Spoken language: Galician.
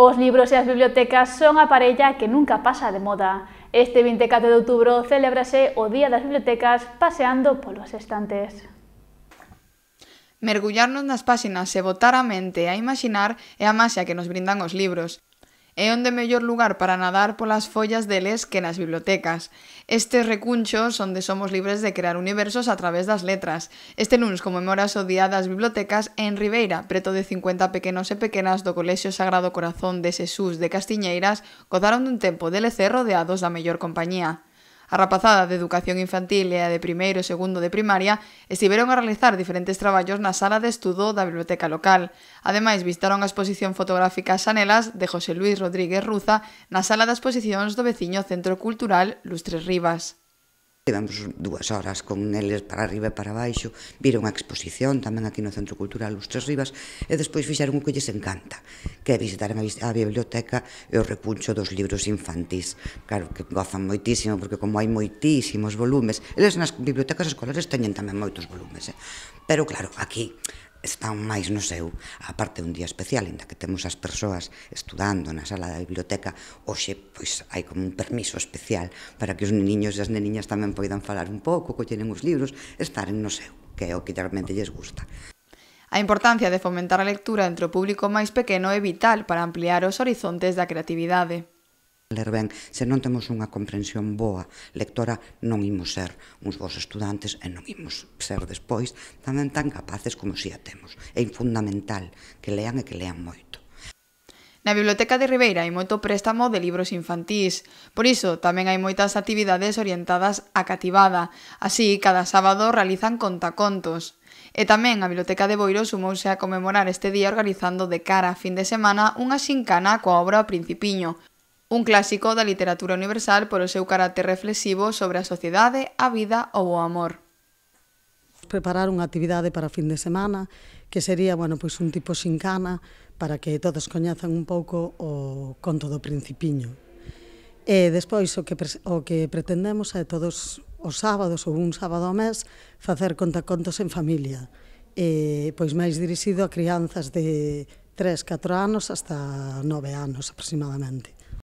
Os libros e as bibliotecas son a parella que nunca pasa de moda. Este 24 de outubro celebrase o Día das Bibliotecas paseando polos estantes. Mergullarnos nas páxinas e botar a mente a imaxinar é a máxia que nos brindan os libros é onde mellor lugar para nadar polas follas deles que nas bibliotecas. Estes recunchos onde somos libres de crear universos a través das letras. Este lunes conmemoras o Día das Bibliotecas en Ribeira, preto de 50 pequenos e pequenas do Colexio Sagrado Corazón de Xesús de Castiñeiras, gozaron dun tempo de lecer rodeados da mellor compañía. A rapazada de educación infantil e a de primeiro e segundo de primaria estiveron a realizar diferentes traballos na sala de estudo da biblioteca local. Ademais, visitaron a exposición fotográfica Xanelas de José Luis Rodríguez Ruza na sala de exposicións do veciño Centro Cultural Lustres Rivas. Tivemos dúas horas con eles para arriba e para baixo, viron a exposición tamén aquí no Centro Cultural Os Tres Rivas e despois fixeron o que lles encanta, que é visitar a biblioteca e o repuncho dos libros infantis. Claro que gozan moitísimo, porque como hai moitísimos volumes, eles nas bibliotecas escolares teñen tamén moitos volumes, eh? pero claro, aquí están máis no seu. A parte un día especial, inda que temos as persoas estudando na sala da biblioteca, hoxe pois hai como un permiso especial para que os niños e as neniñas tamén poidan falar un pouco, colleren os libros, estaren no seu, que é o que realmente lles gusta. A importancia de fomentar a lectura entre o público máis pequeno é vital para ampliar os horizontes da creatividade ler ben. Se non temos unha comprensión boa lectora, non imos ser uns bons estudantes e non imos ser despois tamén tan capaces como si a temos. É fundamental que lean e que lean moito. Na Biblioteca de Ribeira hai moito préstamo de libros infantís, por iso tamén hai moitas actividades orientadas a cativada, así cada sábado realizan contacontos. E tamén a Biblioteca de Boiro sumouse a conmemorar este día organizando de cara a fin de semana unha xincana coa obra Principiño, un clásico da literatura universal polo seu carácter reflexivo sobre a sociedade, a vida ou o amor. Preparar unha actividade para fin de semana, que sería, bueno, pois un tipo xincana, para que todos coñezan un pouco o conto do principiño. E despois o que, o que pretendemos é todos os sábados ou un sábado ao mes facer contacontos en familia, e, pois máis dirixido a crianzas de 3, 4 anos hasta 9 anos aproximadamente.